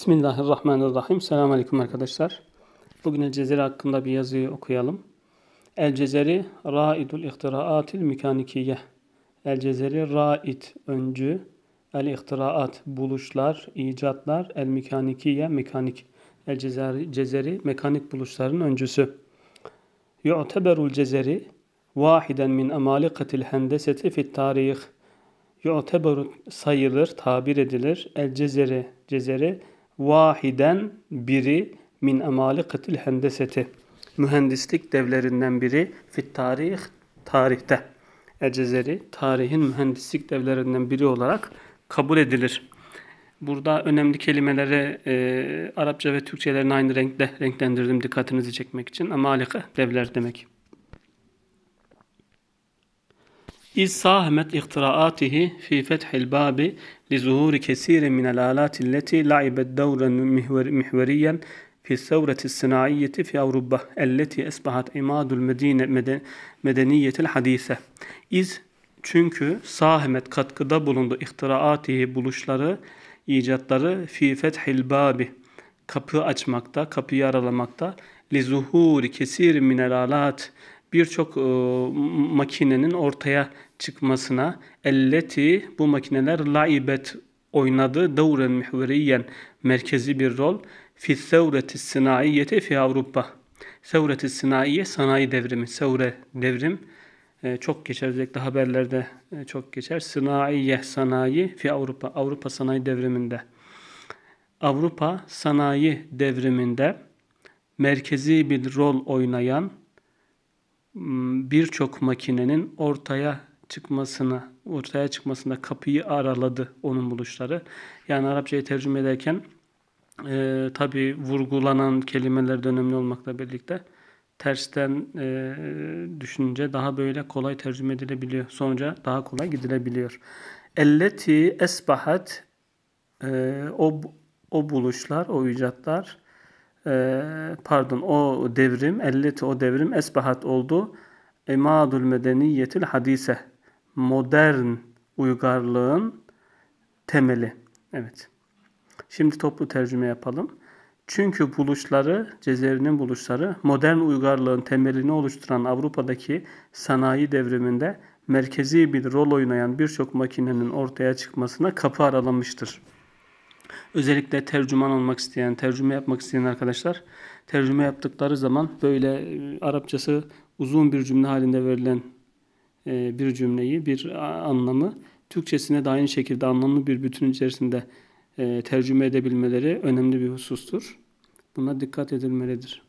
Bismillahirrahmanirrahim. Selamun Aleyküm arkadaşlar. Bugün El Cezeri hakkında bir yazıyı okuyalım. El Cezeri Ra'idul İhtiraatil Mekanikiye El Cezeri Ra'id öncü. El İhtiraat buluşlar, icatlar. El Mekanikiye mekanik. El Cezeri, Cezeri mekanik buluşların öncüsü. Yu'teberul Cezeri vahiden min emalikatil hendeseti fit tarih. Yu'teberu sayılır, tabir edilir. El Cezeri, Cezeri vahiden biri min amali emalikatil hendeseti. Mühendislik devlerinden biri fit tarih tarihte. Ecezeri tarihin mühendislik devlerinden biri olarak kabul edilir. Burada önemli kelimeleri e, Arapça ve Türkçelerini aynı renkte renklendirdim dikkatinizi çekmek için. Amalika devler demek. İz sahemet ihtiraatihi fi fethil babi li zuhuri kesirin minel alati leti laibet davren mihveriyen في الثورة الصناعية في أوروبا التي أصبحت عماد المدينة مدنية الحديثة إذ çünkü sahimet katkıda bulundu ihtiraatihi buluşları icatları fi fethil babi kapı açmakta kapıyı aralamakta li zuhuri kesir minel alat birçok e, makinenin ortaya çıkmasına elleti bu makineler laibet oynadı davren mihveriyen merkezi bir rol fi sevreti sinaiyeti fi Avrupa. Sevreti sinaiye sanayi devrimi. Sevre devrim e, çok geçer özellikle haberlerde e, çok geçer. Sınaiye sanayi fi Avrupa. Avrupa sanayi devriminde. Avrupa sanayi devriminde merkezi bir rol oynayan birçok makinenin ortaya çıkmasına, ortaya çıkmasında kapıyı araladı onun buluşları. Yani Arapçaya tercüme ederken e, tabi vurgulanan kelimeler de önemli olmakla birlikte tersten e, düşünce daha böyle kolay tercüme edilebiliyor. Sonuca daha kolay gidilebiliyor. Elleti esbahat e, o, o buluşlar, o icatlar e, pardon o devrim elleti o devrim esbahat oldu emadul medeniyetil hadise modern uygarlığın temeli. Evet. Şimdi toplu tercüme yapalım. Çünkü buluşları, Cezeri'nin buluşları modern uygarlığın temelini oluşturan Avrupa'daki sanayi devriminde merkezi bir rol oynayan birçok makinenin ortaya çıkmasına kapı aralamıştır. Özellikle tercüman olmak isteyen, tercüme yapmak isteyen arkadaşlar tercüme yaptıkları zaman böyle e, Arapçası uzun bir cümle halinde verilen e, bir cümleyi, bir anlamı Türkçesine de aynı şekilde anlamlı bir bütün içerisinde e, tercüme edebilmeleri önemli bir husustur. Buna dikkat edilmelidir.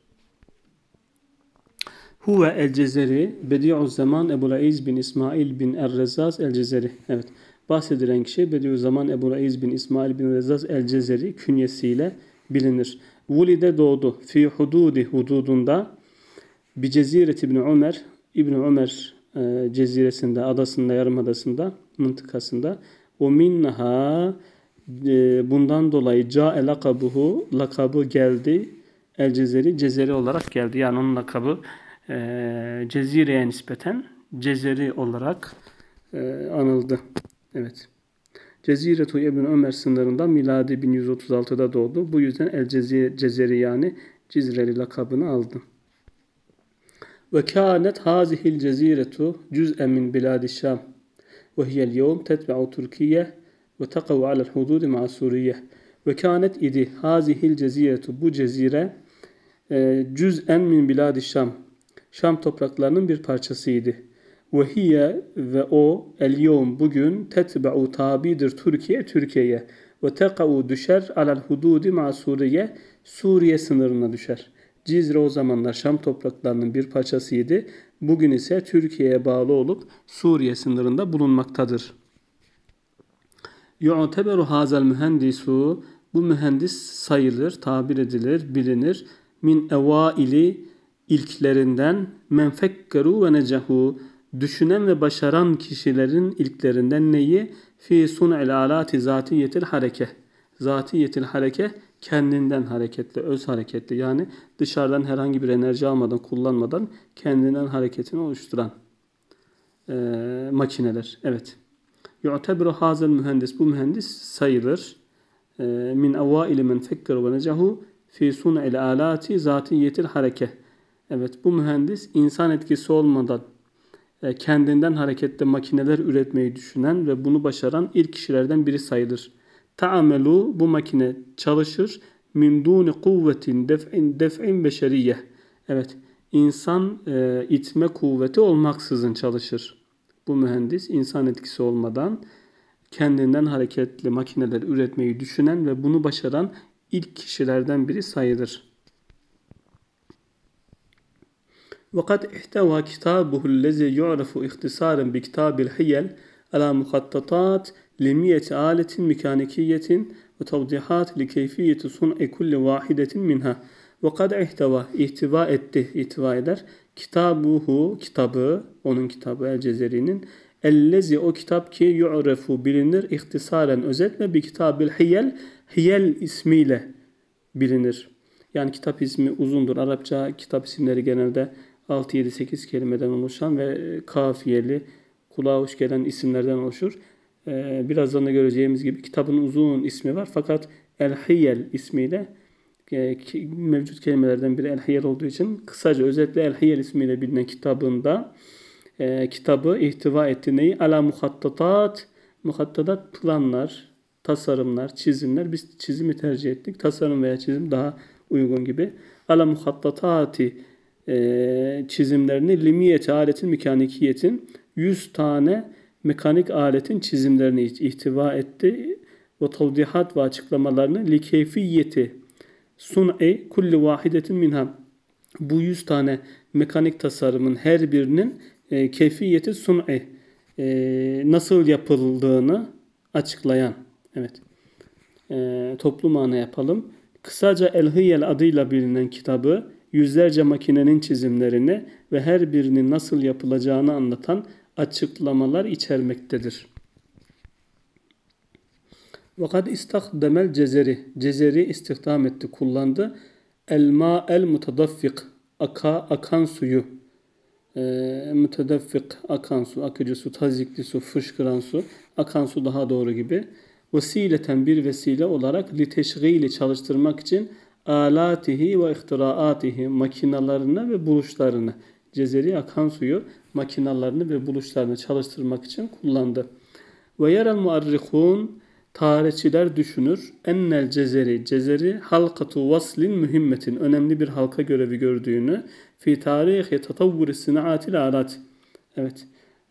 Huve el Cezeri, Bedi'u Zaman Ebu Laiz bin İsmail bin Er-Rezaz el Cezeri. Evet, bahsedilen kişi Bedi'u Zaman Ebu Laiz bin İsmail bin Rezaz el Cezeri künyesiyle bilinir. Vulide doğdu. Fi hududi hududunda Bicezireti İbni Ömer, İbni Ömer e, ceziresinde, adasında, yarımadasında, mıntıkasında. O minnaha e, bundan dolayı ca'e lakabuhu lakabı geldi. El Cezeri Cezeri olarak geldi. Yani onun lakabı e, Cezire'ye nispeten Cezeri olarak anıldı. Evet. Ceziretu İbn Ömer sınırında miladi 1136'da doğdu. Bu yüzden El Cezeri yani Cizreli lakabını aldı. Ve kânet hâzihil ceziretu cüz'en min bilâdi Şam. Ve hiyel yevm tetbe'u Türkiye ve takavu alel hududi ma'a Suriye. Ve kânet idi hâzihil ceziretu bu cezire e, cüz'en min bilâdi Şam. Şam topraklarının bir parçasıydı. Ve hiye ve o el yevm bugün tetbe'u tabidir Türkiye Türkiye'ye. Ve tekau düşer alel hududi ma'a Suriye. Suriye sınırına düşer.'' Cizre o zamanlar Şam topraklarının bir parçasıydı. Bugün ise Türkiye'ye bağlı olup Suriye sınırında bulunmaktadır. Yu'teberu hazel mühendisu bu mühendis sayılır, tabir edilir, bilinir. Min evaili ilklerinden menfekkeru ve necahu düşünen ve başaran kişilerin ilklerinden neyi? Fi sun'il alati zatiyetil hareke. Zatiyetil hareke kendinden hareketle, öz hareketli yani dışarıdan herhangi bir enerji almadan, kullanmadan kendinden hareketini oluşturan e, makineler. Evet. Yu'tebiru hazel mühendis. Bu mühendis sayılır. E, min avvaili men fekker ve necahu fi sun'il alati zatiyetil hareke. Evet bu mühendis insan etkisi olmadan kendinden hareketli makineler üretmeyi düşünen ve bunu başaran ilk kişilerden biri sayılır. Ta'amelu bu makine çalışır. Min duni kuvvetin def'in def'in beşeriye. Evet insan e, itme kuvveti olmaksızın çalışır. Bu mühendis insan etkisi olmadan kendinden hareketli makineler üretmeyi düşünen ve bunu başaran ilk kişilerden biri sayılır. وقد احتوى كتابه الذي يعرف اختصارا بكتاب الحيل ala muhattatat lemiyeti aletin mekanikiyetin ve tavdihat li keyfiyeti sun'i kulli vahidetin minha. Ve kad ihtiva, ihtiva etti, ihtiva eder. Kitabuhu, kitabı, onun kitabı El Cezeri'nin. Ellezi o kitap ki yu'refu bilinir ihtisaren özetle bir kitabil hiyel, hiyel ismiyle bilinir. Yani kitap ismi uzundur. Arapça kitap isimleri genelde 6-7-8 kelimeden oluşan ve kafiyeli, kulağa hoş gelen isimlerden oluşur. Ee, birazdan da göreceğimiz gibi kitabın uzun ismi var fakat El Hiyel ismiyle e, mevcut kelimelerden biri El Hiyel olduğu için kısaca özetle El Hiyel ismiyle bilinen kitabında e, kitabı ihtiva ettiği neyi? Ala muhattatat muhattatat planlar, tasarımlar, çizimler. Biz çizimi tercih ettik. Tasarım veya çizim daha uygun gibi. Ala muhattatati e, çizimlerini limiyeti aletin mekanikiyetin 100 tane mekanik aletin çizimlerini ihtiva etti. Ve tavdihat ve açıklamalarını li keyfiyeti sun'i kulli vahidetin minha. Bu 100 tane mekanik tasarımın her birinin e, keyfiyeti sun'i e, nasıl yapıldığını açıklayan. Evet. E, toplu mana yapalım. Kısaca El-Hiyel adıyla bilinen kitabı yüzlerce makinenin çizimlerini ve her birinin nasıl yapılacağını anlatan açıklamalar içermektedir. Vakat istakdemel cezeri. Cezeri istihdam etti, kullandı. Elma el mutadaffik. Aka, akan suyu. E, ee, mutadaffik, akan su, akıcı su, tazikli su, fışkıran su. Akan su daha doğru gibi. Vesileten bir vesile olarak li teşgili çalıştırmak için alatihi ve ihtiraatihi makinalarını ve buluşlarını Cezeri akan suyu makinalarını ve buluşlarını çalıştırmak için kullandı. Ve yerel muarrikun tarihçiler düşünür. Ennel cezeri, cezeri halkatu vaslin mühimmetin önemli bir halka görevi gördüğünü fi tarihi tatavvuri sinaatil alat. Evet.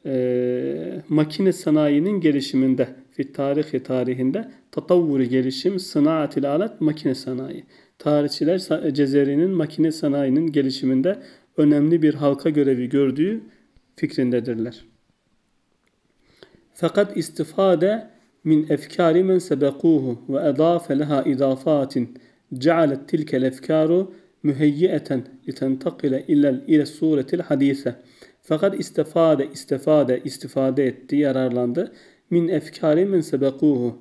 Ee, makine sanayinin gelişiminde fi tarihi tarihinde tatavvuri gelişim sınaatil alat makine sanayi. Tarihçiler Cezeri'nin makine sanayinin gelişiminde önemli bir halka görevi gördüğü fikrindedirler. Fakat istifade min efkari men sebekuhu ve edafe leha idafatin cealet tilkel efkaru müheyyi'eten litentakile ilel ile suretil hadise. Fakat istifade, istifade, istifade etti, yararlandı. Min efkari men sebekuhu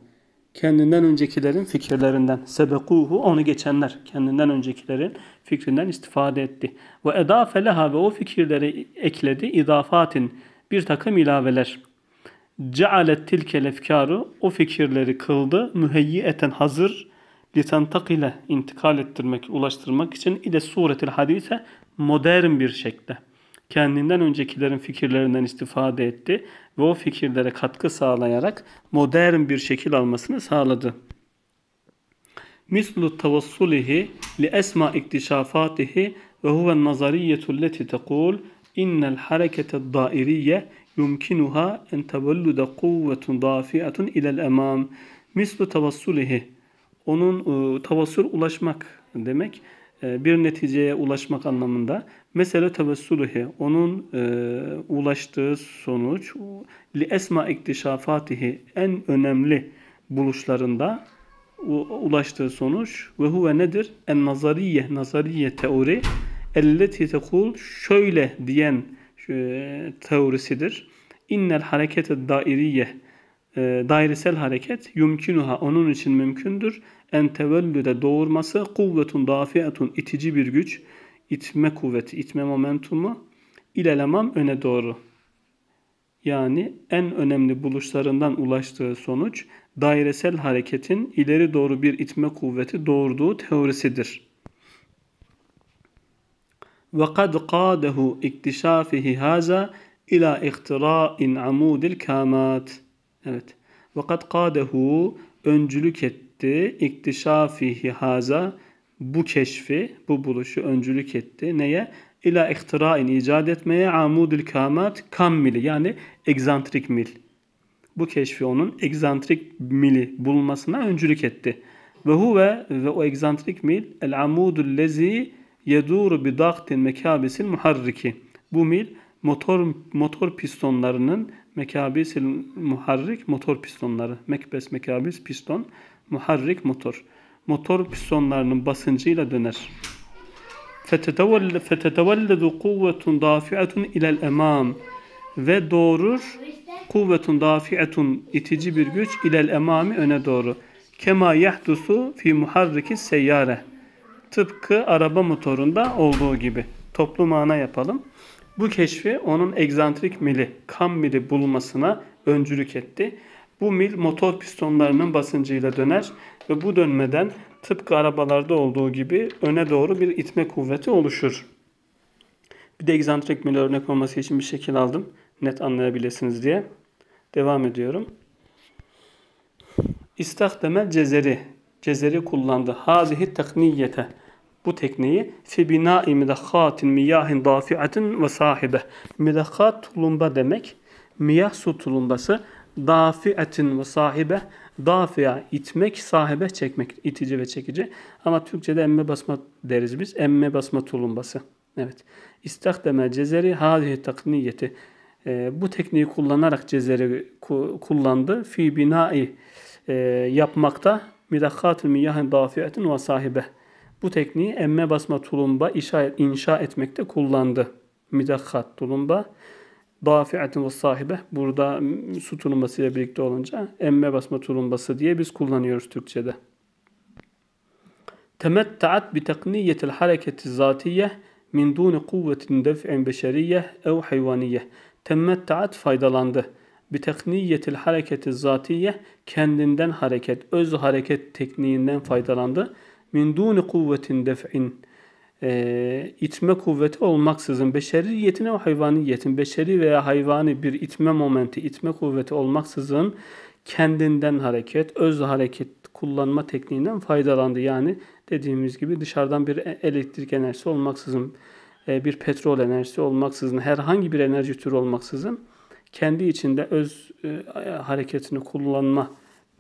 kendinden öncekilerin fikirlerinden sebequhu onu geçenler kendinden öncekilerin fikrinden istifade etti. Ve edafe leha ve o fikirleri ekledi idafatin bir takım ilaveler. Cealet tilkel efkarı o fikirleri kıldı müheyyiyeten hazır litantak ile intikal ettirmek, ulaştırmak için ile suretil hadise modern bir şekilde kendinden öncekilerin fikirlerinden istifade etti ve o fikirlere katkı sağlayarak modern bir şekil almasını sağladı. Mislu tavassulihi li esma iktişafatihi ve huven nazariyetu leti tekul innel harekete dairiye yumkinuha en tevellude kuvvetun dafiatun ilel emam. Mislu tavassulihi. Onun e, tavassül ulaşmak demek. E, bir neticeye ulaşmak anlamında mesele tevessuluhi onun e, ulaştığı sonuç li esma iktişafatihi en önemli buluşlarında ulaştığı sonuç ve huve nedir? En nazariye, nazariye teori elleti tekul şöyle diyen e, teorisidir. İnnel harekete dairiye e, dairesel hareket yumkinuha onun için mümkündür en tevellüde doğurması kuvvetun dafiyetun itici bir güç. itme kuvveti, itme momentumu ilelemam öne doğru. Yani en önemli buluşlarından ulaştığı sonuç dairesel hareketin ileri doğru bir itme kuvveti doğurduğu teorisidir. وَقَدْ قَادَهُ اِكْتِشَافِهِ haza ila ihtira'in amudil kamat. Evet. Ve Vakat kadehu öncülük etti etti. İktişafihi haza bu keşfi, bu buluşu öncülük etti. Neye? İla ihtirain icat etmeye amudül kamat kammili yani egzantrik mil. Bu keşfi onun egzantrik mili bulmasına öncülük etti. Ve huve ve o egzantrik mil el amudul lezi yeduru bi daktin mekabisil muharriki. Bu mil motor motor pistonlarının mekabisil muharrik motor pistonları. Mekbes mekabis piston Muharrik motor. Motor pistonlarının basıncıyla döner. فَتَتَوَلَّدُ kuvvetun dafiatun ilel emam ve doğurur kuvvetun dafiatun itici bir güç ilel emami öne doğru. Kema yahdusu fi muharriki seyyare. Tıpkı araba motorunda olduğu gibi. Toplu mana yapalım. Bu keşfi onun egzantrik mili, kam mili bulmasına öncülük etti. Bu mil motor pistonlarının basıncıyla döner ve bu dönmeden tıpkı arabalarda olduğu gibi öne doğru bir itme kuvveti oluşur. Bir de egzantrik mil örnek olması için bir şekil aldım. Net anlayabilirsiniz diye. Devam ediyorum. İstahdemel cezeri. Cezeri kullandı. Hazihi tekniyete. Bu tekniği fi binai midakhatin miyahin dafiatin ve sahibe. Midakhat tulumba demek. Miyah su tulumbası dafiyetin ve sahibe dafiya itmek, sahibe çekmek, itici ve çekici. Ama Türkçe'de emme basma deriz biz. Emme basma tulumbası. Evet. İstahdeme cezeri hadihi takniyeti. E, bu tekniği kullanarak cezeri ku, kullandı. Fi binai e, yapmakta midakkatul miyahin dafiyetin ve sahibe. Bu tekniği emme basma tulumba inşa, inşa etmekte kullandı. Midakkat tulumba dafiatin ve sahibe. Burada su tulumbası birlikte olunca emme basma tulumbası diye biz kullanıyoruz Türkçe'de. Temettaat bi tekniyetil hareketi zatiye min duni kuvvetin def'in beşeriye ev hayvaniye. Temettaat faydalandı. Bi tekniyetil hareketi zatiye kendinden hareket, öz hareket tekniğinden faydalandı. Min duni kuvvetin def'in e, itme kuvveti olmaksızın yetine ve hayvaniyetin beşeri veya hayvani bir itme momenti, itme kuvveti olmaksızın kendinden hareket, öz hareket kullanma tekniğinden faydalandı. Yani dediğimiz gibi dışarıdan bir e, elektrik enerjisi olmaksızın, e, bir petrol enerjisi olmaksızın, herhangi bir enerji türü olmaksızın kendi içinde öz e, hareketini kullanma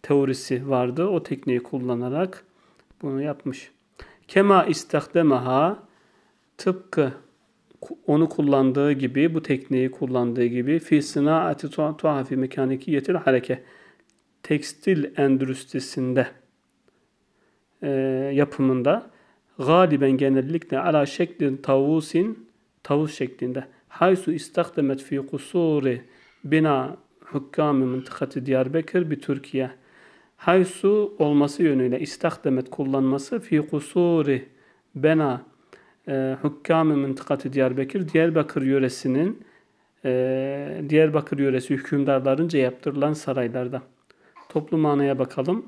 teorisi vardı. O tekniği kullanarak bunu yapmış. Kema istahdemaha tıpkı onu kullandığı gibi, bu tekniği kullandığı gibi fi sınaati tuhafi mekanikiyetil hareke tekstil endüstrisinde e, yapımında galiben genellikle ala şeklin tavusin tavus şeklinde haysu istahdemet fi kusuri bina hukkami mıntıkatı Diyarbakır bir Türkiye haysu olması yönüyle istihdamet kullanması fi kusuri bena e, hukkam-ı mıntıkatı Diyarbakır, Diyarbakır yöresinin e, Diyarbakır yöresi hükümdarlarınca yaptırılan saraylarda. Toplu manaya bakalım.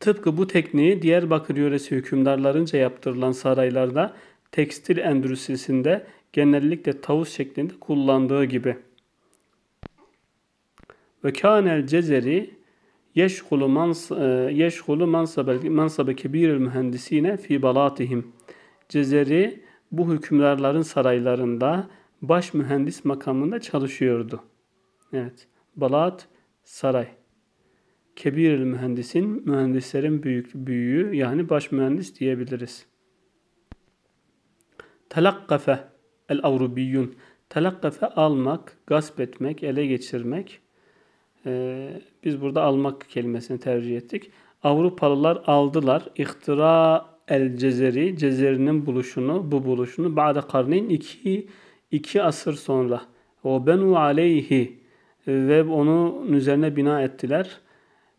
Tıpkı bu tekniği Diyarbakır yöresi hükümdarlarınca yaptırılan saraylarda tekstil endüstrisinde genellikle tavus şeklinde kullandığı gibi. Ve kânel cezeri yeşhulu mans e, yeşhulu mansabe kebiril mühendisine fi balatihim. Cezeri bu hükümdarların saraylarında baş mühendis makamında çalışıyordu. Evet. Balat saray. Kebiril mühendisin mühendislerin büyük büyüğü yani baş mühendis diyebiliriz. Telakkafe el avrubiyyun. Telakkafe almak, gasp etmek, ele geçirmek. Ee, biz burada almak kelimesini tercih ettik. Avrupalılar aldılar. İhtira el Cezeri, Cezeri'nin buluşunu, bu buluşunu Ba'da Karneyn iki, iki asır sonra. O benu aleyhi ve onun üzerine bina ettiler.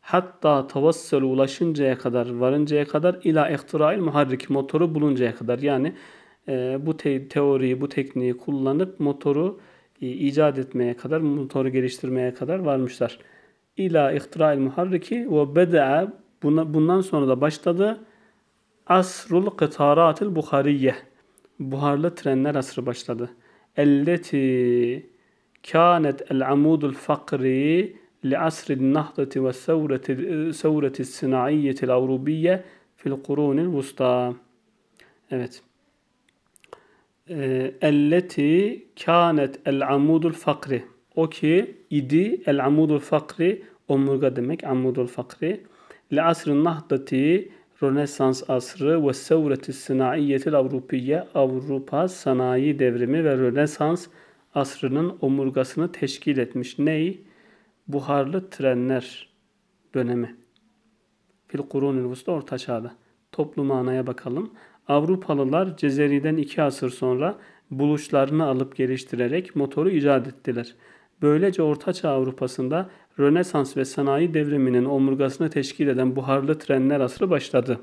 Hatta tavassül ulaşıncaya kadar, varıncaya kadar ila ihtirail muharrik, motoru buluncaya kadar. Yani e, bu te- teoriyi, bu tekniği kullanıp motoru e, icat etmeye kadar, motoru geliştirmeye kadar varmışlar. İla ihtira'il muharriki ve beda'a bundan sonra da başladı asrul kıtaratil buhariye. Buharlı trenler asrı başladı. Elleti kânet el amudul fakri li asrin nahdati ve sevreti sınaiyetil avrubiyye fil kurunil vusta. Evet. Ee, elleti kânet el amudul fakri. O ki idi el amudul fakri omurga demek amudul fakri. Le asrın nahdati Rönesans asrı ve sevreti sınaiyetil Avrupiye Avrupa sanayi devrimi ve Rönesans asrının omurgasını teşkil etmiş. Ney? Buharlı trenler dönemi. Fil kurunil vusta orta çağda. Toplum anaya bakalım. Avrupalılar Cezeri'den iki asır sonra buluşlarını alıp geliştirerek motoru icat ettiler. Böylece Ortaçağ Avrupa'sında Rönesans ve sanayi devriminin omurgasını teşkil eden buharlı trenler asrı başladı.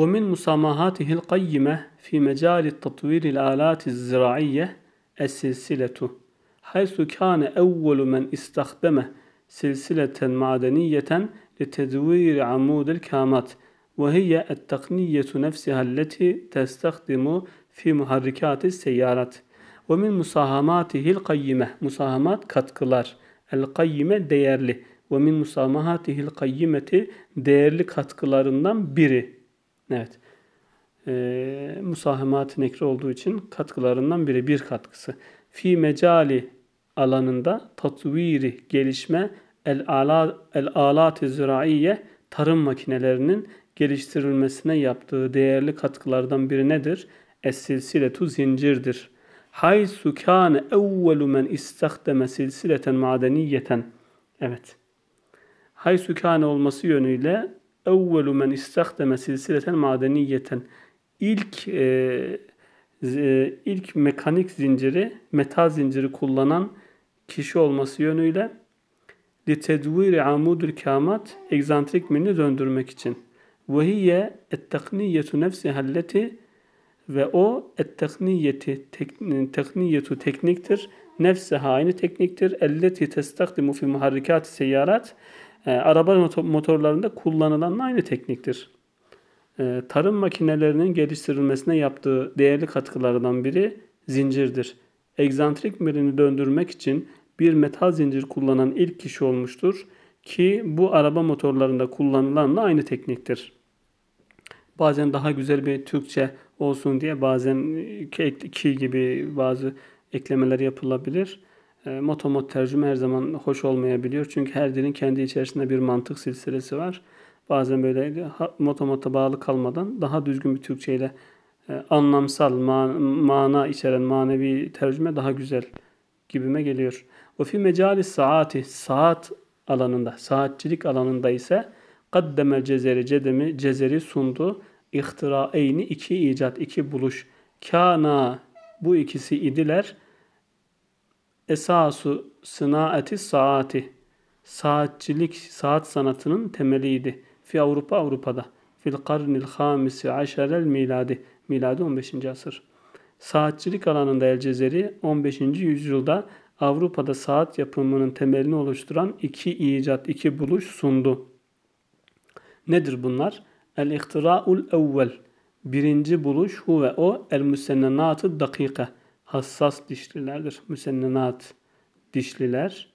ومن مسامحاته القيمة في مجال تطوير الآلات الزراعية السلسلة حيث كان أول من استخدمه سلسلة معدنية لتدوير عمود الكامات وهي التقنية نفسها التي تستخدم في محركات السيارات ومن مساهماته القيمة مساهمات katkılar el-kayyime değerli ve min musamahatihil kayyimeti değerli katkılarından biri. Evet. Ee, musahemat nekri olduğu için katkılarından biri bir katkısı. Fi mecali alanında tatviri gelişme el, ala, el alati ziraiye tarım makinelerinin geliştirilmesine yaptığı değerli katkılardan biri nedir? Es-silsiletu zincirdir. Haysu kâne evvelu men istahdeme silsileten madeniyeten. Evet. Haysu kâne olması yönüyle evvelu men istahdeme silsileten madeniyeten. İlk e, e ilk mekanik zinciri, metal zinciri kullanan kişi olması yönüyle li tedviri amudül kamat egzantrik mini döndürmek için. Ve hiye ettekniyetu nefsiha alleti ve o ettekniyeti tekniyetu tekniktir. Nefse haini tekniktir. Elleti testakdimu fi muharrikat seyyarat. E, araba motorlarında kullanılan aynı tekniktir. E, tarım makinelerinin geliştirilmesine yaptığı değerli katkılardan biri zincirdir. Egzantrik milini döndürmek için bir metal zincir kullanan ilk kişi olmuştur ki bu araba motorlarında kullanılan da aynı tekniktir bazen daha güzel bir Türkçe olsun diye bazen ki gibi bazı eklemeler yapılabilir. E, motomot tercüme her zaman hoş olmayabiliyor. Çünkü her dilin kendi içerisinde bir mantık silsilesi var. Bazen böyle motomota bağlı kalmadan daha düzgün bir Türkçe ile e, anlamsal, man- mana içeren manevi tercüme daha güzel gibime geliyor. O fi mecali saati, saat alanında, saatçilik alanında ise kaddemel cezeri, cedemi, cezeri sundu ihtira'eyni iki icat, iki buluş. Kana bu ikisi idiler. Esasu sınaati saati. Saatçilik, saat sanatının temeliydi. Fi Avrupa Avrupa'da. Fil karnil hamisi aşerel miladi. Miladi 15. asır. Saatçilik alanında El Cezeri 15. yüzyılda Avrupa'da saat yapımının temelini oluşturan iki icat, iki buluş sundu. Nedir bunlar? El ihtira'ul evvel. Birinci buluş hu ve o el müsennenatı dakika. Hassas dişlilerdir. Müsennenat dişliler.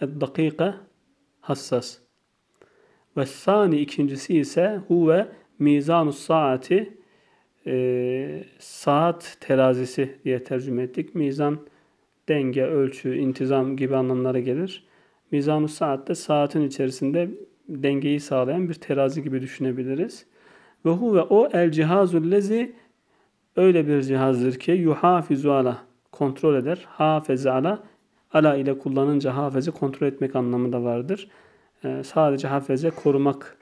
El dakika hassas. Ve sani ikincisi ise huve mizanus saati e, saat terazisi diye tercüme ettik. Mizan denge, ölçü, intizam gibi anlamlara gelir. Mizanus saatte saatin içerisinde dengeyi sağlayan bir terazi gibi düşünebiliriz. Ve hu ve o el cihazul lezi öyle bir cihazdır ki yuhafizu ala kontrol eder. Hafeze ala ala ile kullanınca hafeze kontrol etmek anlamı da vardır. Ee, sadece hafeze korumak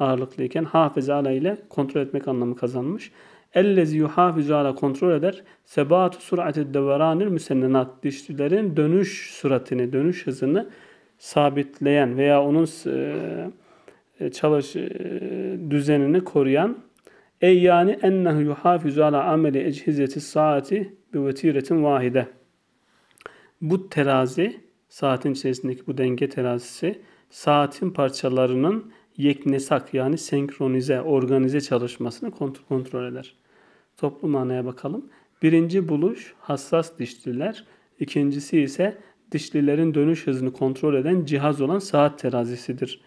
ağırlıklıyken hafeze ala ile kontrol etmek anlamı kazanmış. Ellezi yuhafizu ala kontrol eder. Sebatu surati deveranil müsennenat dişlilerin dönüş suratini, dönüş hızını sabitleyen veya onun e, e, çalış e, düzenini koruyan ey yani ennehu yuhafizu ala ameli echizeti saati bi vetiretin vahide. Bu terazi saatin içerisindeki bu denge terazisi saatin parçalarının yeknesak yani senkronize, organize çalışmasını kontrol, kontrol eder. Toplu manaya bakalım. Birinci buluş hassas dişliler, ikincisi ise dişlilerin dönüş hızını kontrol eden cihaz olan saat terazisidir.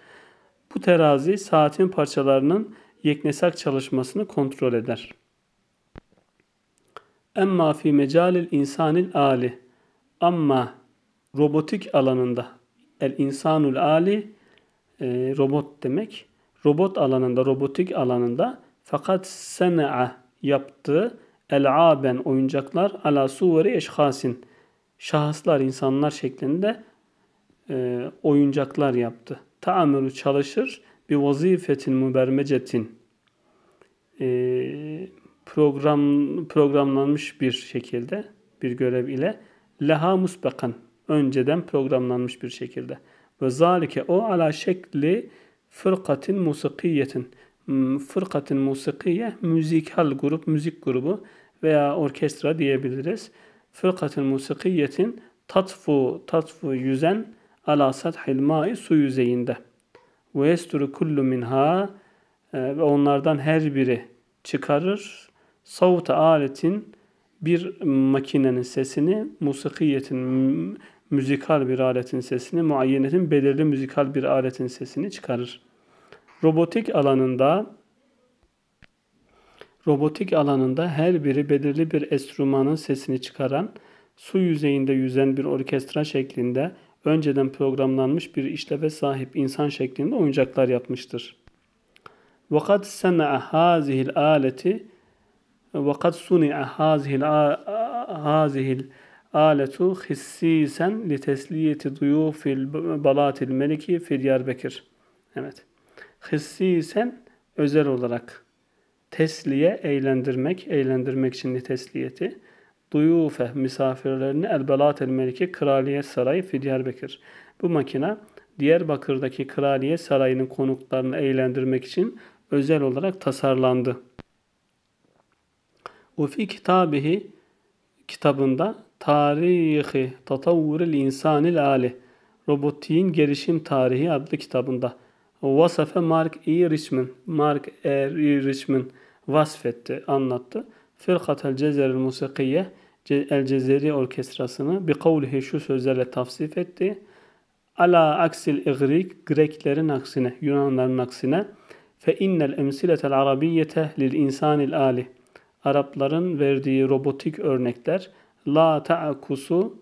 Bu terazi saatin parçalarının yeknesak çalışmasını kontrol eder. Emma fi mecalil insanil ali. Ama robotik alanında el insanul ali e, robot demek. Robot alanında, robotik alanında fakat sena'a yaptığı el el'aben oyuncaklar ala suveri eşhasin şahıslar, insanlar şeklinde e, oyuncaklar yaptı. Ta'amuru çalışır bir vazifetin mübermecetin e, program programlanmış bir şekilde bir görev ile leha musbekan önceden programlanmış bir şekilde ve zalike o ala şekli fırkatin musikiyetin fırkatin musikiye müzikal grup müzik grubu veya orkestra diyebiliriz fırkatil musikiyetin tatfu tatfu yüzen ala sathil mai su yüzeyinde. Ve yesturu kullu minha e, ve onlardan her biri çıkarır. Savta aletin bir makinenin sesini, musikiyetin müzikal bir aletin sesini, muayyenetin belirli müzikal bir aletin sesini çıkarır. Robotik alanında Robotik alanında her biri belirli bir enstrümanın sesini çıkaran, su yüzeyinde yüzen bir orkestra şeklinde önceden programlanmış bir işleve sahip insan şeklinde oyuncaklar yapmıştır. وَقَدْ سَنَعَ هَذِهِ الْآلَةِ وَقَدْ سُنِعَ هَذِهِ الْآلَةُ خِسِّيسًا لِتَسْلِيَةِ ضُيُوفِ الْبَلَاتِ الْمَلِكِ فِي دِيَارْبَكِرِ Evet. Hissisen özel olarak tesliye eğlendirmek, eğlendirmek için tesliyeti. Duyufe misafirlerini Elbelat el Meliki Kraliyet Sarayı fi Diyarbakır. Bu makina Diyarbakır'daki Kraliyet Sarayı'nın konuklarını eğlendirmek için özel olarak tasarlandı. Ufi kitabihi kitabında Tarihi Tatavvuril insanil Ali Robotiğin Gelişim Tarihi adlı kitabında Vasafe Mark E. Richman Mark E. Richman vasfetti, anlattı. Firkatel Cezeril Musikiye El Cezeri Orkestrası'nı bir kavlihi şu sözlerle tavsif etti. Ala aksil igrik Greklerin aksine, Yunanların aksine fe innel emsiletel arabiyyete lil insanil ali. Arapların verdiği robotik örnekler la taakusu,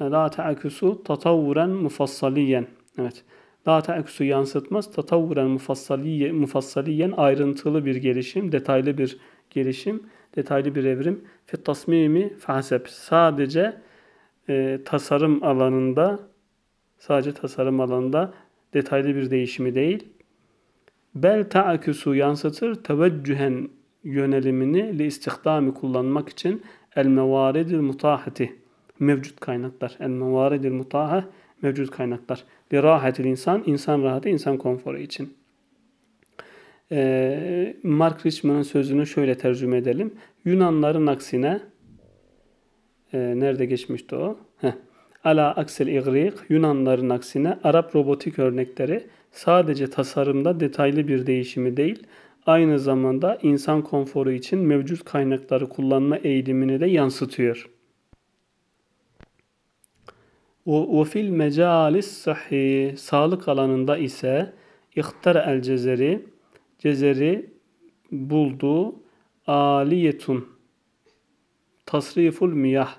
la taakusu tatavuren mufassaliyen. Evet. La ta'eksu yansıtmaz. Tatavvuren mufassaliye, mufassaliyen ayrıntılı bir gelişim, detaylı bir gelişim, detaylı bir evrim. Fi tasmimi fahsep. Sadece e, tasarım alanında sadece tasarım alanında detaylı bir değişimi değil. Bel ta'aküsü yansıtır teveccühen yönelimini li istihdami kullanmak için el mevaridil mutahati mevcut kaynaklar el mevaridil mutahati mevcut kaynaklar. Li rahatil insan, insan rahatı, insan konforu için. Ee, Mark Richman'ın sözünü şöyle tercüme edelim. Yunanların aksine e, nerede geçmişti o? Heh. Ala aksel igrik Yunanların aksine Arap robotik örnekleri sadece tasarımda detaylı bir değişimi değil, aynı zamanda insan konforu için mevcut kaynakları kullanma eğilimini de yansıtıyor. Ufil mecalis sahi sağlık alanında ise ihtar el cezeri cezeri buldu aliyetun tasriful miyah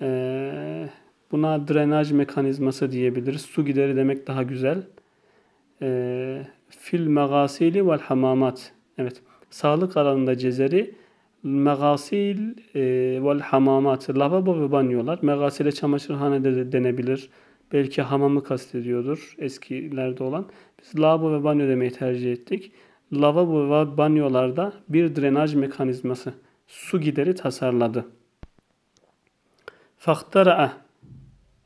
ee, buna drenaj mekanizması diyebiliriz. Su gideri demek daha güzel. Ee, fil megasili vel hamamat. Evet. Sağlık alanında cezeri megasil e, ve hamamat. Lavabo ve banyolar. Megasile çamaşırhanede de denebilir. Belki hamamı kastediyordur eskilerde olan. Biz lavabo ve banyo demeyi tercih ettik. Lavabo ve banyolarda bir drenaj mekanizması su gideri tasarladı. Fahtara'a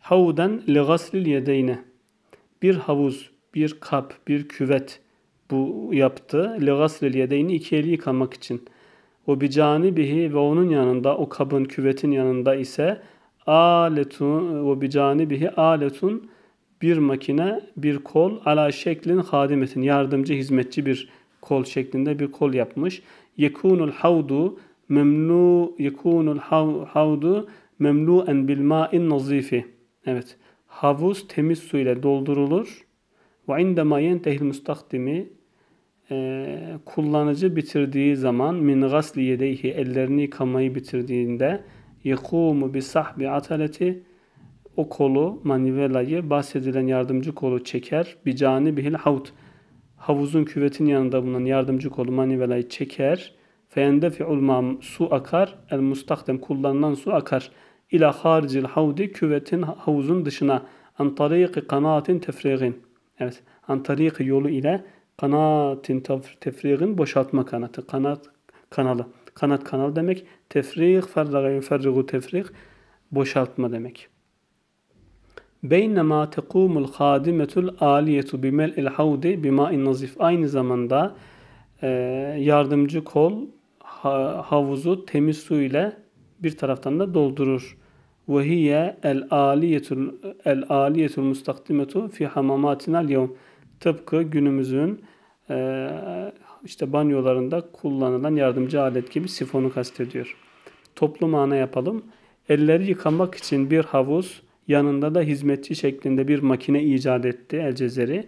havdan li gaslil yedeyne bir havuz, bir kap, bir küvet bu yaptı. Li gaslil yedeyni iki eli yıkamak için.'' Ve bi canibihi ve onun yanında o kabın küvetin yanında ise aletun ve bi canibihi aletun bir makine, bir kol ala şeklin hadimetin yardımcı hizmetçi bir kol şeklinde bir kol yapmış. Yekunul havdu memnu yekunul havdu memlu'en bil ma'in nazifi. Evet. Havuz temiz su ile doldurulur. Ve indema yentehil mustakdimi e, kullanıcı bitirdiği zaman min gasli yedeyhi ellerini yıkamayı bitirdiğinde yekumu bi sahbi ataleti o kolu manivelayı bahsedilen yardımcı kolu çeker bi cani bihil havut havuzun küvetin yanında bulunan yardımcı kolu manivelayı çeker feyendefi'ul ulmam su akar el mustakdem kullanılan su akar ila haricil havdi küvetin havuzun dışına an tariqi kanaatin tefrigin evet an yolu ile kanatın tefriğin boşaltma kanatı. Kanat kanalı. Kanat kanal demek. Tefrig ferraga yunferrigu tefriğ boşaltma demek. Beynema tekumul hadimetul aliyetu bimel il havdi bima nazif. Aynı zamanda e, yardımcı kol ha, havuzu temiz su ile bir taraftan da doldurur. Ve hiye el aliyetul el aliyetul mustakdimetu fi hamamatina yevm. Tıpkı günümüzün e, işte banyolarında kullanılan yardımcı alet gibi sifonu kastediyor. Toplu ana yapalım. Elleri yıkamak için bir havuz, yanında da hizmetçi şeklinde bir makine icat etti El Cezeri.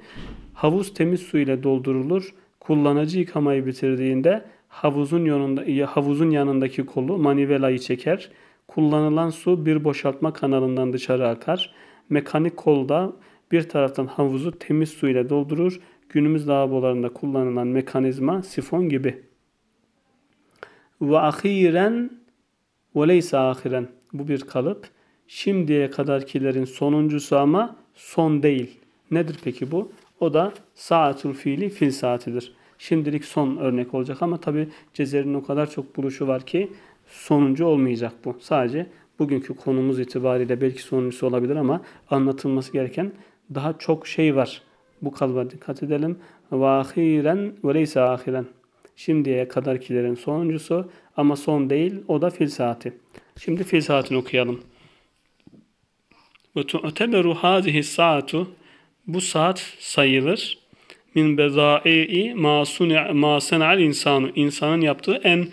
Havuz temiz su ile doldurulur. Kullanıcı yıkamayı bitirdiğinde havuzun yanında havuzun yanındaki kolu manivelayı çeker. Kullanılan su bir boşaltma kanalından dışarı akar. Mekanik kolda bir taraftan havuzu temiz su ile doldurur. Günümüz lavabolarında kullanılan mekanizma sifon gibi. Ve ahiren ve leysa ahiren. Bu bir kalıp. Şimdiye kadarkilerin sonuncusu ama son değil. Nedir peki bu? O da saatul fiili fil saatidir. Şimdilik son örnek olacak ama tabi Cezer'in o kadar çok buluşu var ki sonuncu olmayacak bu. Sadece bugünkü konumuz itibariyle belki sonuncusu olabilir ama anlatılması gereken daha çok şey var. Bu kalıba dikkat edelim. Vahiren ve leyse ahiren. Şimdiye kadarkilerin sonuncusu ama son değil o da fil saati. Şimdi fil saatini okuyalım. Ve tu'teberu hazihi saatu bu saat sayılır. Min bezai'i ma sena'al insanu. İnsanın yaptığı en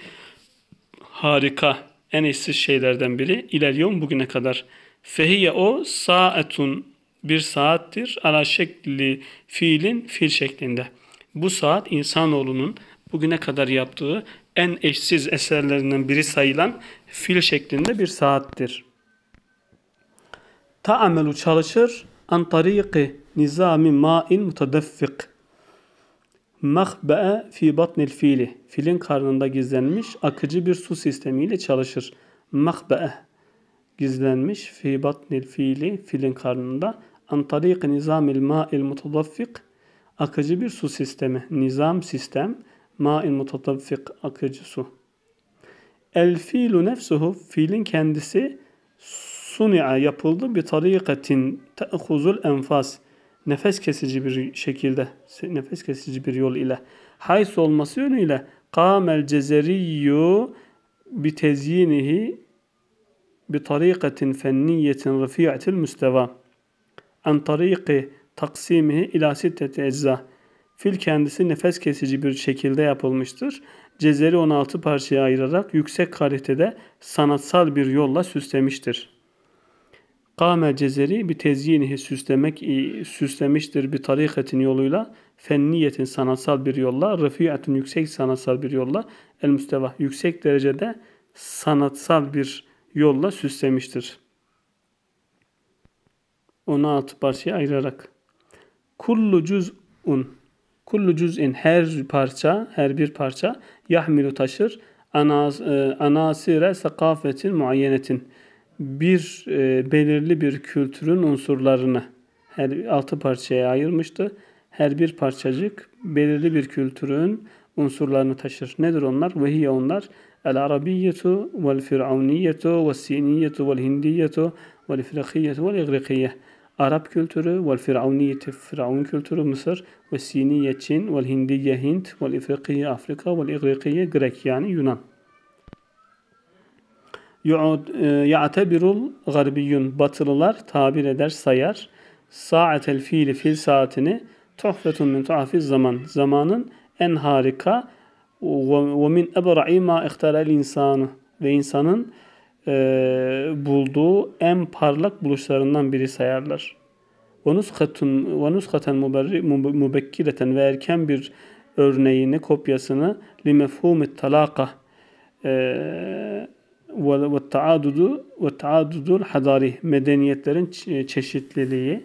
harika, en eşsiz şeylerden biri. İleryon bugüne kadar. Fehiye o saatun bir saattir ala şekli fiilin fiil şeklinde. Bu saat insanoğlunun bugüne kadar yaptığı en eşsiz eserlerinden biri sayılan fil şeklinde bir saattir. Ta'amelu çalışır an tariqi nizami ma'in mutadaffik. Mahbe'e fi batnil fiili. Filin karnında gizlenmiş akıcı bir su sistemiyle çalışır. Mahbe'e gizlenmiş fi batnil fiili filin karnında an tariq nizam nizamil ma'il mutadaffik akıcı bir su sistemi. Nizam sistem ma'il mutadaffik akıcı su. El fiilu nefsuhu fiilin kendisi suni'a yapıldı bir tariqetin te'huzul enfas nefes kesici bir şekilde nefes kesici bir yol ile hays olması yönüyle kamel cezeriyyu bi tezyinihi bi tarikatin fenniyetin rafi'atil müsteva an tariqi taksimihi ila sitteti ecza. Fil kendisi nefes kesici bir şekilde yapılmıştır. Cezeri 16 parçaya ayırarak yüksek kalitede sanatsal bir yolla süslemiştir. Kame cezeri bir tezyinihi süslemek süslemiştir bir tariketin yoluyla fenniyetin sanatsal bir yolla rafiyatın yüksek sanatsal bir yolla el müstevah yüksek derecede sanatsal bir yolla süslemiştir.'' altı parçaya ayırarak. Kullu cüz'un kullu cüz'in her parça, her bir parça yahmilu taşır anas, e, anasire sakafetin muayyenetin bir e, belirli bir kültürün unsurlarını her altı parçaya ayırmıştı. Her bir parçacık belirli bir kültürün unsurlarını taşır. Nedir onlar? Vehiye onlar. El arabiyyetu vel firavniyetu vel siniyetu vel hindiyetu vel ifrakiyetu vel igrikiyetu Arap kültürü, vel firavuniyeti firavun kültürü Mısır, ve siniye Çin, vel hindiye Hint, vel ifrikiye Afrika, vel igrikiye Grek yani Yunan. E, ya'tebirul garbiyyun batılılar tabir eder sayar. Sa'atel fiili fil saatini tuhfetun min tuhafiz zaman. Zamanın en harika ve min ebra'i ma ihtarel insanı ve insanın e, bulduğu en parlak buluşlarından biri sayarlar. Venuskatun, venuskaten mübekkireten ve erken bir örneğini, kopyasını limefhumit talaka e, ve taadudu ve taadudul hadari medeniyetlerin çeşitliliği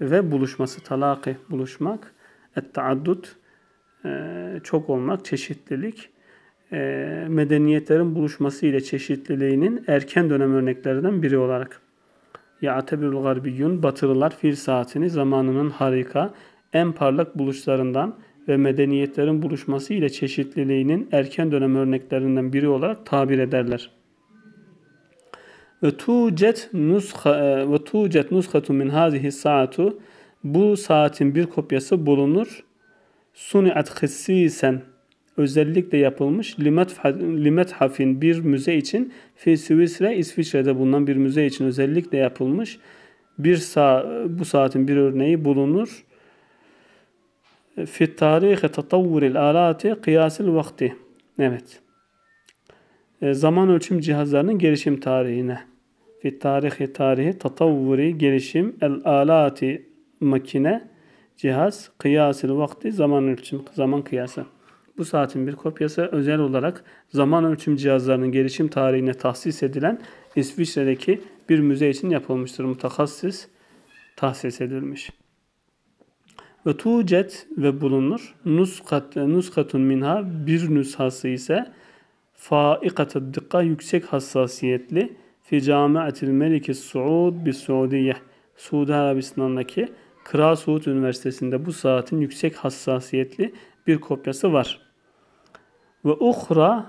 ve buluşması talaki buluşmak et taaddud e, çok olmak çeşitlilik e, medeniyetlerin buluşması ile çeşitliliğinin erken dönem örneklerinden biri olarak. Ya'tebirul garbiyyun batırılar fil saatini zamanının harika, en parlak buluşlarından ve medeniyetlerin buluşması ile çeşitliliğinin erken dönem örneklerinden biri olarak tabir ederler. Ve tucet nuska e, ve tucet min hazihi saatu bu saatin bir kopyası bulunur. Suni'at hissisen özellikle yapılmış Limethaf'in bir müze için Fi Süvisre, İsviçre'de bulunan bir müze için özellikle yapılmış bir sa bu saatin bir örneği bulunur. Fi tarih tatavvuril alati kıyasil vakti. Evet. E, zaman ölçüm cihazlarının gelişim tarihine. Fi tarihi tarihi tatavvuri gelişim el alati makine cihaz kıyasil vakti zaman ölçüm zaman kıyası. Bu saatin bir kopyası özel olarak zaman ölçüm cihazlarının gelişim tarihine tahsis edilen İsviçre'deki bir müze için yapılmıştır. Mutakassıs tahsis edilmiş. Ve tucet ve bulunur. Nuskat, nuskatun minha bir nüshası ise faikatı dikka yüksek hassasiyetli fi camiatil meliki Suud bi Suudiye Suudi Arabistan'daki Kral Suud Üniversitesi'nde bu saatin yüksek hassasiyetli bir kopyası var ve uhra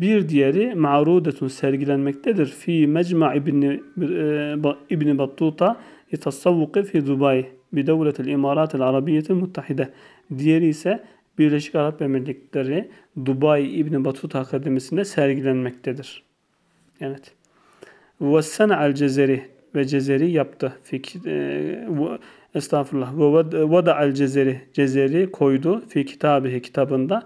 bir diğeri ma'rudetun sergilenmektedir. Fi mecma İbni, e, İbni Battuta itasavvuki fi Dubai bi devletil imaratil arabiyetil muttahide. Diğeri ise Birleşik Arap Emirlikleri Dubai İbni Battuta Akademisi'nde sergilenmektedir. Evet. Ve Al cezeri ve cezeri yaptı. Fikir, e, estağfurullah. Ve Al cezeri cezeri koydu fi kitabı kitabında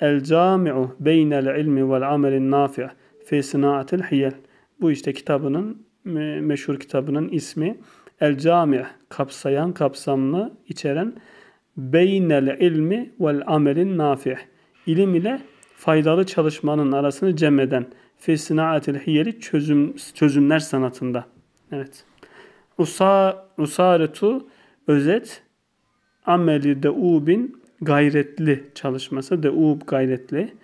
El Cami'u beynel ilmi vel amelin nafi' fi sınaatil hiyel. Bu işte kitabının meşhur kitabının ismi El Cami' kapsayan, kapsamlı, içeren beynel ilmi vel amelin nafi' ilim ile faydalı çalışmanın arasını cem eden fi sınaatil hiyeli çözüm, çözümler sanatında. Evet. Usa, usaretu özet ameli de deubin gayretli çalışması deub gayretli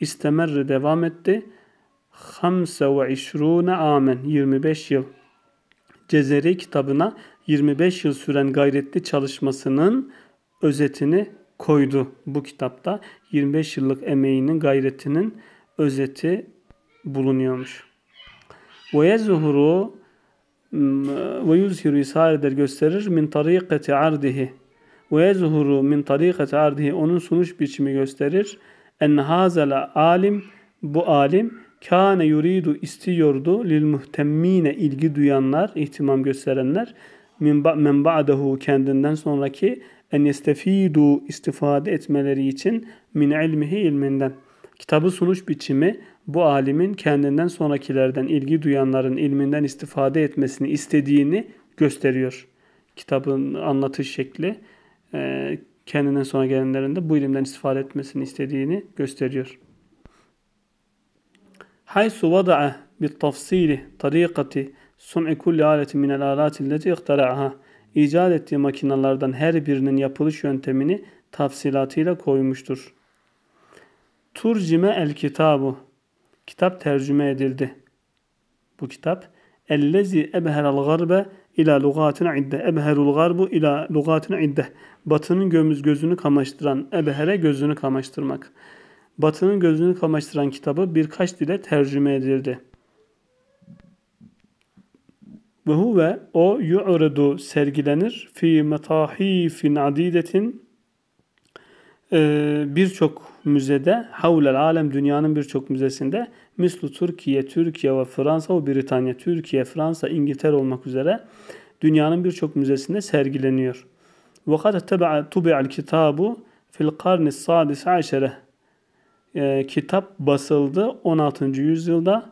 istemerre devam etti. 25 amen 25 yıl Cezeri kitabına 25 yıl süren gayretli çalışmasının özetini koydu bu kitapta. 25 yıllık emeğinin gayretinin özeti bulunuyormuş. Ve yezuhuru ve yuzhiru ishar eder gösterir min tarikati ardihi ve yezhuru min tarikati ardihi onun sunuş biçimi gösterir. En hazela alim bu alim kâne yuridu istiyordu lil muhtemmine ilgi duyanlar, ihtimam gösterenler min men ba'dahu kendinden sonraki en yestefidu istifade etmeleri için min ilmihi ilminden. Kitabı sunuş biçimi bu alimin kendinden sonrakilerden ilgi duyanların ilminden istifade etmesini istediğini gösteriyor. Kitabın anlatış şekli e, kendinden sonra gelenlerin de bu ilimden istifade etmesini istediğini gösteriyor. حيث وضع بالتفصيل طريقة صنع كل آلة من الآلات التي اخترعها icat ettiği makinalardan her birinin yapılış yöntemini tafsilatıyla koymuştur. Turcime el kitabu Kitap tercüme edildi. Bu kitap Ellezi ebherel garbe ila lugatına idde. Ebherul garbu ila lugatına idde. Batının gömüz gözünü kamaştıran ebhere gözünü kamaştırmak. Batının gözünü kamaştıran kitabı birkaç dile tercüme edildi. Ve huve o yu'redu sergilenir fi metahifin adidetin e, birçok müzede havlel alem dünyanın birçok müzesinde mislu Türkiye, Türkiye ve Fransa ve Britanya, Türkiye, Fransa, İngiltere olmak üzere dünyanın birçok müzesinde sergileniyor. Ve kad tubi'al kitabu fil karni sadis aşere e, kitap basıldı 16. yüzyılda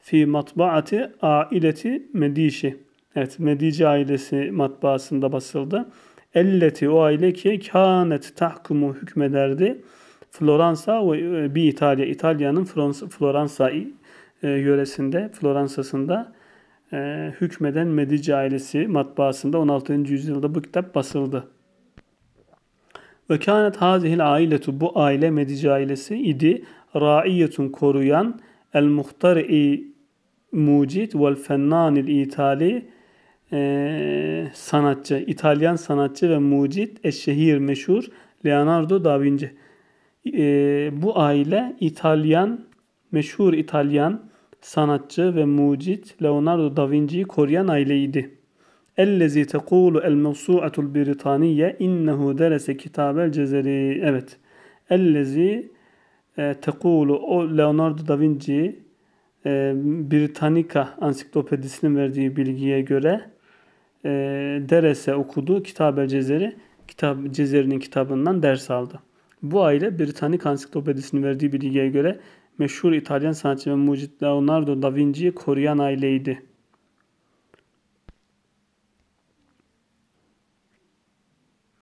fi matbaati aileti Medici. Evet Medici ailesi matbaasında basıldı. Elleti o aile ki kânet tahkumu hükmederdi Floransa ve bir İtalya. İtalya'nın Floransa e, yöresinde, Floransa'sında e, hükmeden Medici ailesi matbaasında 16. yüzyılda bu kitap basıldı. Ve kânet hazihil ailetu bu aile Medici ailesi idi. Raiyetun koruyan el muhtari mucit vel fennanil itali e, sanatçı, İtalyan sanatçı ve mucit eşşehir meşhur Leonardo da Vinci. E, bu aile İtalyan, meşhur İtalyan sanatçı ve mucit Leonardo da Vinci'yi koruyan aileydi. Ellezî tekûlu el mevsu'atul britaniye innehu derese kitabel cezeri. Evet. Ellezî e, tekûlu o Leonardo da Vinci e, Britannica ansiklopedisinin verdiği bilgiye göre e, derese okudu. Kitabel cezeri Kitab Cezeri'nin kitabından ders aldı. Bu aile Britanik ansiklopedisinin verdiği bilgiye göre meşhur İtalyan sanatçı ve mucit Leonardo da Vinci'yi koruyan aileydi.